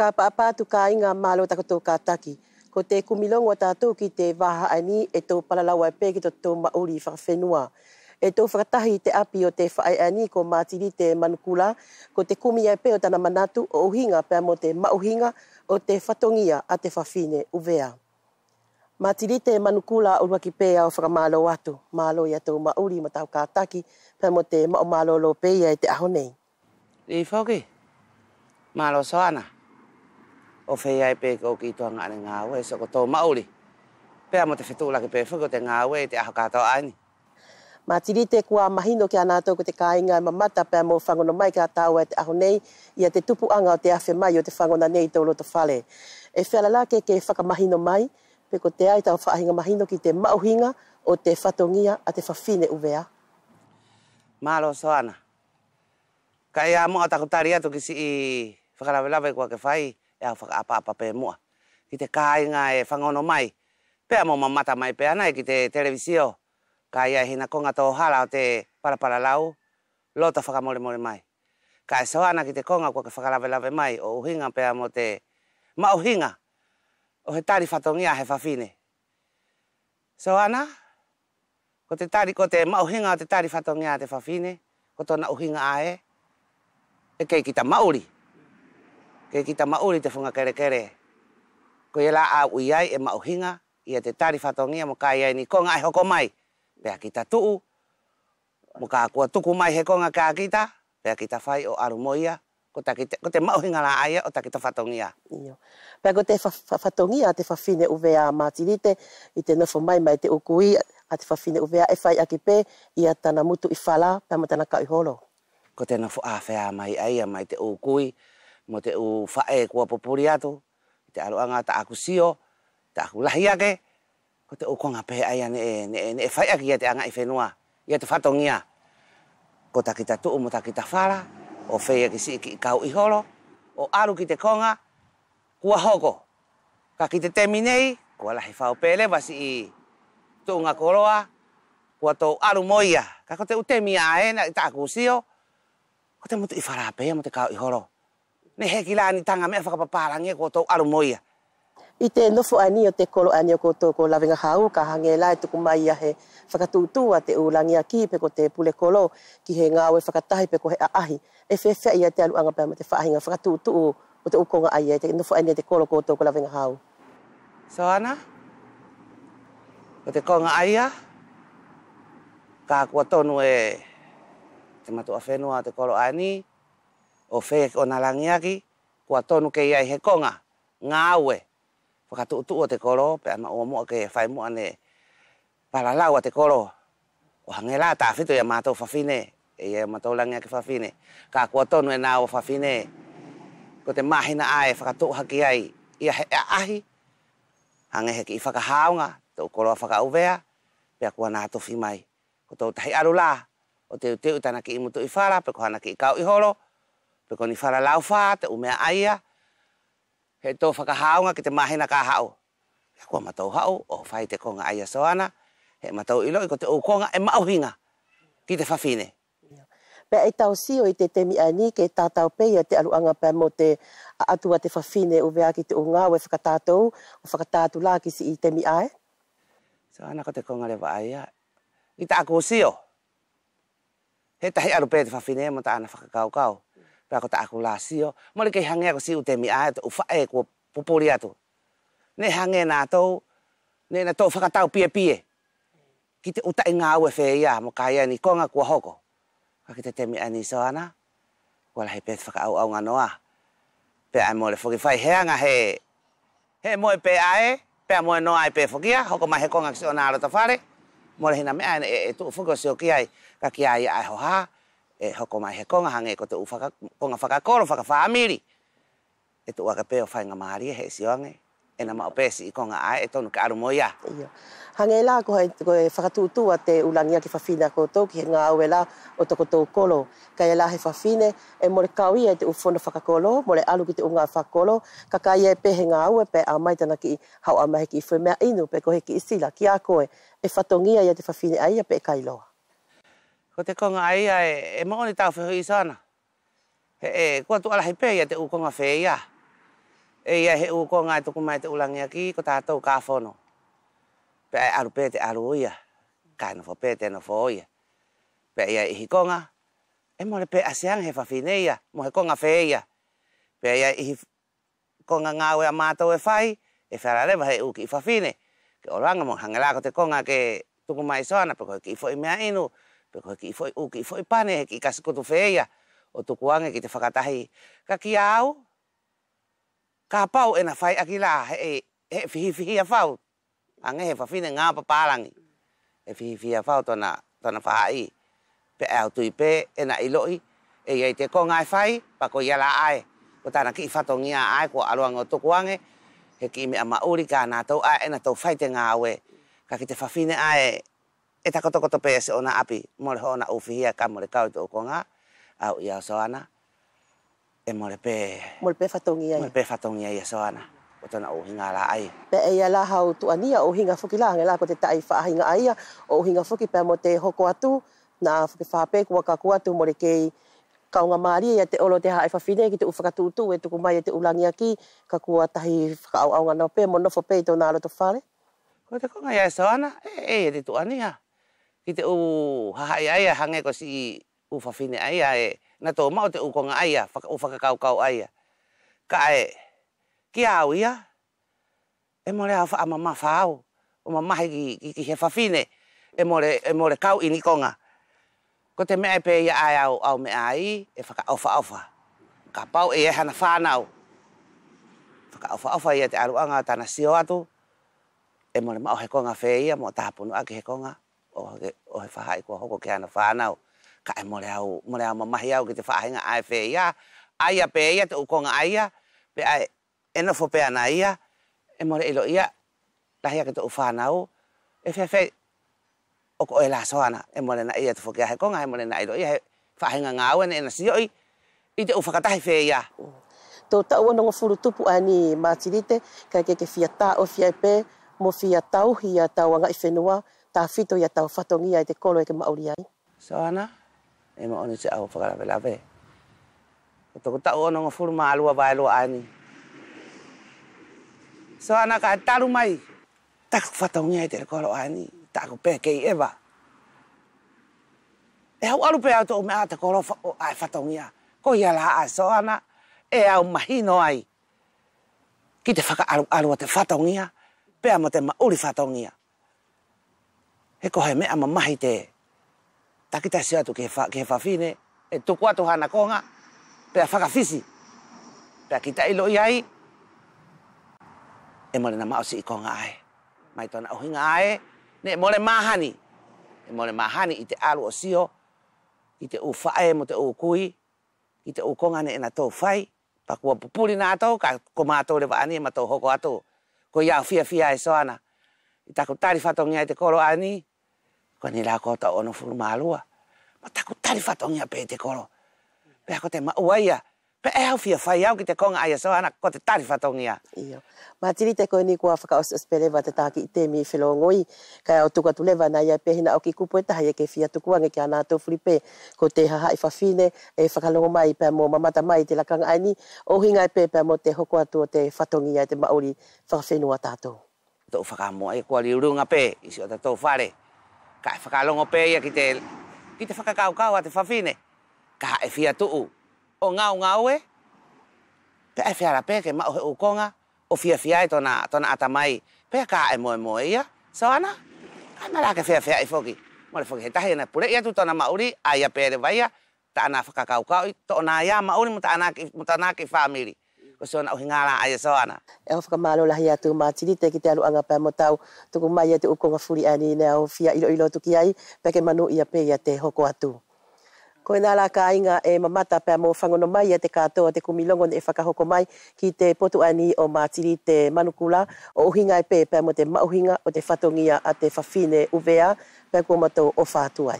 ka pa tu ka inga malo ta ko taki ko te kumilongo ta to ki te wa ani e to palalawa pe ki to to ma uri fa fenua e to fratahi e te api o te fa ani ko ma ti te manukula ko te kumi ai pe o tana manatu o uhinga pe mo te ma o te fatongia a te fa uvea ma ti te manukula o waki pe o fra malo watu malo ya to ma uri ma ta ka taki pe mo te ma malo lo pe ai te ahonei e foki malo soana o fe ai pe ko ki to nga nga we so ko to mauri pe amo te fetu la ke pe fo ko te nga we te ha ka to ani ma tiri te kua mahino ki ana to ko te kainga e ma mata pe mo fango no mai ka ta we te aho nei ia te tupu anga o te afe mai o te fango na nei to lo to e fe la ke ke fa ka mahino mai pe ko te ai ta fa mahino ki te mauhinga o te fatongia a te fafine uvea. Malo so ana. Kai amo atakutari atu si i whakarawelawe kua ke whai e au whakaapapa pē mua. Ki te kāinga e whangono mai, pēa mō mamata mai pēa nei ki te televisio. Ka ia hina konga tō hala o te parapara lau, lota whakamoremore mai. Ka e soana ki te konga kua ke whakalavelave mai o uhinga pēa mō te mauhinga o he tari whatongia he whawhine. Soana, ko te tari ko te mauhinga o te tari whatongia te whawhine, ko tōna uhinga ae, e kei ki ta mauri. Mauri ke kita ta mauri te funga kere kere. Ko ye la a ui ai e mauhinga, ia te tari fatongia mo kai ai ni konga ai hoko mai. Pea ki tuu, mo ka kua tuku mai he konga ka kita, pea ki ta fai o arumoia, ko, ta te, ko te mauhinga la ai o ta ki ta fatongia. Iyo. Pea ko te fa, fa, fatongia te fafine uwe a matirite, i te nofo mai mai te ukui, a te fafine uwe a e fai a ki pe, i a tana mutu i fala, pa mo tana ka holo. Ko te nofo a mai ai a mai te ukui, mo te u fae ko popuri atu, te aluanga ta aku sio, ta aku lahi ake, ko te ukonga pe aia ne, e, ne, e, ne fai e ki te anga i fenua ia te whatongia. Ko ta kita tuu mo ta kita fara o whea ki si ki kau i holo, o aru ki te konga, kua hoko. Ka ki te teminei, kua lahi whao pele, wasi i tuunga koroa, kua tou aru moia. Ka ko te utemi a e, na ta aku sio, ko te mutu i wharapea mo te kau i holo ne heki ni tanga me faka mea whakapaparange koutou aru moia. I te nofo ani o te kolo ani o koutou ko lawinga hau ka hange lai tuku mai a he whakatūtua te ulangi a ki pe ko te pule kolo ki he ngā ue whakatahi pe ko he aahi. E whewhia ia te alu aluanga pēma te whaahinga whakatūtua o te ukonga ai e te nofo ani te kolo koutou ko lawinga hau. So ana, o te konga ai a, ka kua tonu e te matua whenua te kolo ani, o fe o na langiaki, kua tonu ke iai he konga, ngā aue. Whakatu utu o te koro, pe ana o mua ke whai mua ne paralau a te koro. O hange ta tā whitu ia mātou whawhine, e ia mātou langiaki whawhine. Kā kua tonu e nā o whawhine, ko te mahina ae whakatu haki ai, ia he ahi, hange heki i whakahaonga, tō koro a whakauvea, pe a kua to tofi mai. Ko tō tai arula o te te tana ki imutu i whara, pe kohana ki i kau i holo, Pe koni whara lau wha, te umea aia, he tō whakahaonga ki te mahina kā hao. He kua matau hao, o whai te konga aia soana, he matau ilo i ko te ukonga e mauhinga ki te whawhine. Pe e tau si o i te temi a ke tātau pei a te aluanga pe mo te atua te whawhine uvea ki te unga o e whakatātou, o whakatātu lā ki si i temi ae? So ana ko te konga lewa aia, i ta aku sio. si o. He tahi aru pe te whawhine e mata ana whakakaukau. kau pe ko ta aku la sio mo le ke hange ko si utemi a to fa e ko popori ato ne hange na to ne na to fa ka tau pie pie ki te uta inga au fe ia mo ka ia ni ko nga ko hoko ka ki te temi ani so ana ko la he pe fa ka au au nga noa pe a mo le fo ki fa he anga he he mo pe a e pe mo no ai pe fo ki a hoko ma he ko nga ki so na ro ta fare mo le hina me a e to fo ko so ki ai ka ki ai ai ho ha e hoko mai he konga hange ko te ufaka konga faka whakawhamiri. E tu waka peo fainga maari he si oange, e na mao pesi i konga ai, e tonu ka arumo ia. Ia. Hange la, ko hei ko e tu ate ulangia ki whawhina ko to ki he ngā aue to o toko kolo. Ka e la he fafine e mole kau ia e te uwhono whakakolo, mole alu ki te unga whakolo, ka ka ia e pe he ngā aue, pe a maitana ki hau amahe ki i whumea inu, pe ko he ki isila, ki a koe, e whatongia ia te whawhine aia, pe e kai loa ko te konga aia e, e maoni tau whehoi sana. he e, kua tu alahi pē ia te ukonga whēia. E ia he u konga e to kuma te ulangi aki, ko tātou kā whono. Pē ai aru pe te aru uia, kā ina whō pē te ina whō uia. Pē ia ihi konga, e mōre pē asiang he whawhineia, mō he konga whēia. pe ia ihi konga ngāwe we fai e whai, e whararewa he uki i whawhine. Ke oranga mō hangarā ko te konga ke tuku mai soana, pē koe ki i mea inu, Pero ki foi o ki foi pane ki kasi ko to feia o to kuang ki te fakatahi. Ka ki au. Ka pau ena fai akila e e fi fi ia fau. Ange he fafine nga pa palangi. E fi fi ia fau to na to na fai. Pe au tu ipe ena iloi e ia e te e ko ngai fai pa ko yala ai. Ko tana ki fatongia ai ko aluang o to kuang he ki me ama uri ka e na to ai ena to fai te nga we. Ka ki te fafine ai e tako toko tope se ona api mole hona ufihia ka mole kau to konga au ia soana e mole pe mole pe fatongi ai mole pe fatongi ai soana o tona o hinga la ai pe e ia la hau tu ania o hinga foki la ngela ko te tai fa hinga ai o hinga foki pe mo te hoko atu na foki fa pe ko ka ko atu mole ka kaunga maari e ia te olo te ha hae whawhine ki te uwhakatutu e tuku mai e te ulangi aki ka kua au whakaau aunga nao pē mo fo pe to na lo to whare. Ko te konga ia e soana, e e e te tuani ha i te u hahai aia hange ko si u fafine aia e na tō mao te u konga aia, u whakakau kau aia. Ka e, ki au ia, e more au wha ama au, o ma mahi ki, ki, he fafine, e more, e more kau ini konga. Ko te mea e pe ia ai au, au mea ai, e whaka au wha Ka pau e e hana whanau. Whaka au wha ia te aruanga tana sio atu, e more mao he konga whee ia, mo tāpunu aki he konga o he, o he i kua hoko ke ana whanau. Ka e more au, more au mamahi au ki te whaahinga ae whee ia. Aia pe ia, te ukonga aia. Pe ai, ena fo pe ana ia. E more ilo ia, lahi ake te uwhanau. E whee whee, o ko e la soana. E more na ia te fokea he konga, e more na ilo ia. He whaahinga ngā uen, ena si oi. I te uwhakatahi whee ia. Tō tau anonga furu tupu ani mātirite, kai keke fia tā o fia e pē, mo fia hi a tau anga i whenua, ta fito ia tau fatongia e te kolo e ke mauri ai. So ana, e ma onu se au whakarawe lawe. O toko tau ono ngā furuma alua vai loa ani. So ana ka taru mai, taku fatongia e te kolo ani, taku pēkei ewa. E hau alu pe auto o mea te kolo ai fatongia. Ko ia la a so ana, e au mahino ai. Ki te whaka alua te fatongia, Pea mo te mauri fatongia he ko he mea mamahi te takita si atu ke fa, ke fa fine, e tuku atu hana konga, pea whakawhisi, pea kita ilo i ai, e mole na mausi i konga ai. Mai tona uhinga ai, ne e mole mahani, e mole mahani i alu o sio, i te uwhae mo te uukui, i te uukonga ne ena tō whai, pa kua pupuri nā tō, ka koma atō lewa ani e ma tō hoko atō, ko iau fia fia e soana, i taku tarifatongi ai te koro ani, ko ni la kota ono fu malua ma ta ko tali fa tonia pe te koro pe ko te ma uaia pe e hofia fa ia ki te konga ai so ana ko te tari fa tonia io ma tiri te ko ni ko afa ka os spere va te taki te mi filo ngoi ka o tu ka tu leva na ia pe hina o ki kupo e tahia ke fia tu ko ange ana to flipe ko te ha i fa fine e fa kalo mai pe mo mama ta mai te la kanga ani o hinga pe pe mo te hoko atu te fa tonia te ma uri fa fenua tato to fa e ka mo ai ko ri runga pe i so ta to fare ka faka longo pe ia kite kite faka kau kau te fafine. Ka e fia e tuu. O ngau ngau e. Pe e fia rape ke mao he ukonga. O fia fia e tona, tona atamai. Pe ka e mo moe ia. So ana. Ka mara ke fia fia i e foki. Mare foki he tahi na pure ia tu tona mauri. Aia pere vaia. Ta ana faka kau kau. to na ia mauri mutanaki, mutanaki family ko sona o hingala ai sona e ofka malo la hiatu ma tili te kite alu anga pa motau to ko mai e te ukonga furi ani ne o fia ilo ilo tuki ai pe ke manu ia pe ia te hoko atu ko ina la ka inga e mamata pa mo fango no mai e te ka to te kumilongo ne faka e hoko mai ki te potu ani o ma tili te manukula o hinga pe pa mo te mauhinga o te fatongia ate fafine uvea pe ko mato o fatu